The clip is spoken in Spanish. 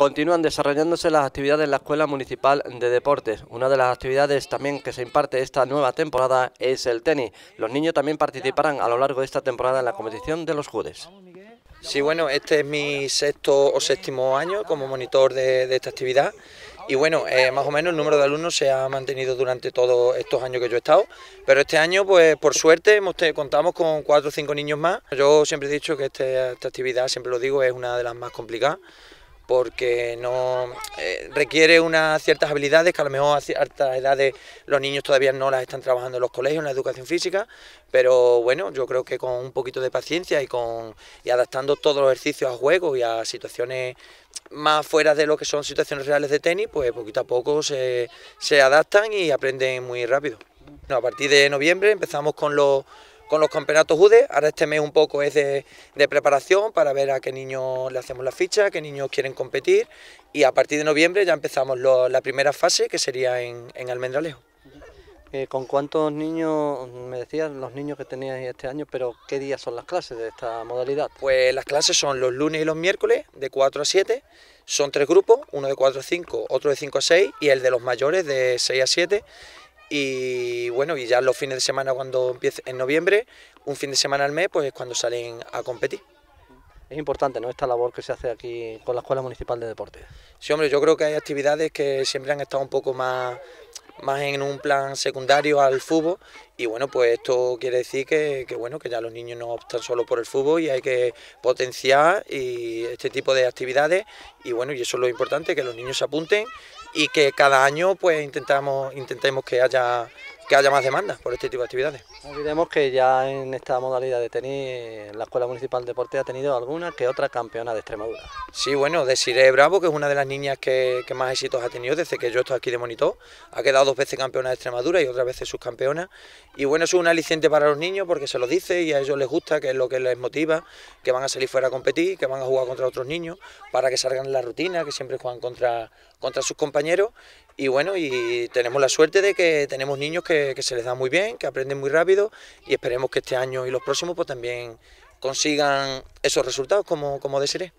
Continúan desarrollándose las actividades en la Escuela Municipal de Deportes. Una de las actividades también que se imparte esta nueva temporada es el tenis. Los niños también participarán a lo largo de esta temporada en la competición de los judes. Sí, bueno, este es mi sexto o séptimo año como monitor de, esta actividad. Y bueno, eh, más o menos el número de alumnos se ha mantenido durante todos estos años que yo he estado, pero este año, pues por suerte, contamos con cuatro o cinco niños más. Yo siempre he dicho que este, esta actividad, siempre lo digo, es una de las más complicadas, porque no eh, requiere unas ciertas habilidades que a lo mejor a ciertas edades los niños todavía no las están trabajando en los colegios, en la educación física, pero bueno, yo creo que con un poquito de paciencia y con y adaptando todos los ejercicios a juegos y a situaciones más fuera de lo que son situaciones reales de tenis, pues poquito a poco se, se adaptan y aprenden muy rápido. a partir de noviembre empezamos con los con los campeonatos Jude, Ahora este mes un poco es de, preparación para ver a qué niños le hacemos la ficha, qué niños quieren competir y a partir de noviembre ya empezamos la primera fase que sería en, Almendralejo. Eh, ¿Con cuántos niños, me decías los niños que tenías este año, pero qué días son las clases de esta modalidad? Pues las clases son los lunes y los miércoles de 4 a 7, son tres grupos, uno de 4 a 5, otro de 5 a 6 y el de los mayores de 6 a 7 y bueno, y ya los fines de semana cuando empiece en noviembre, un fin de semana al mes, pues es cuando salen a competir. Es importante, ¿no? Esta labor que se hace aquí con la Escuela Municipal de Deportes. Sí, hombre, yo creo que hay actividades que siempre han estado un poco más, más en un plan secundario al fútbol y bueno, pues esto quiere decir que, bueno, que ya los niños no optan solo por el fútbol y hay que potenciar y este tipo de actividades y bueno, y eso es lo importante, que los niños se apunten y que cada año pues intentamos, intentemos que haya que haya más demanda por este tipo de actividades. No olvidemos que ya en esta modalidad de tenis la Escuela Municipal de Deporte ha tenido alguna que otra campeona de Extremadura. Sí, bueno, Desiree Bravo, que es una de las niñas que, más éxitos ha tenido desde que yo estoy aquí de monitor, ha quedado dos veces campeona de Extremadura y otras veces subcampeona. Y bueno, eso es un aliciente para los niños porque se lo dice y a ellos les gusta, que es lo que les motiva, que van a salir fuera a competir, que van a jugar contra otros niños, para que salgan en la rutina, que siempre juegan contra, contra sus compañeros y bueno, y tenemos la suerte de que tenemos niños que, se les da muy bien, que aprenden muy rápido y esperemos que este año y los próximos pues también consigan esos resultados como, como desearé.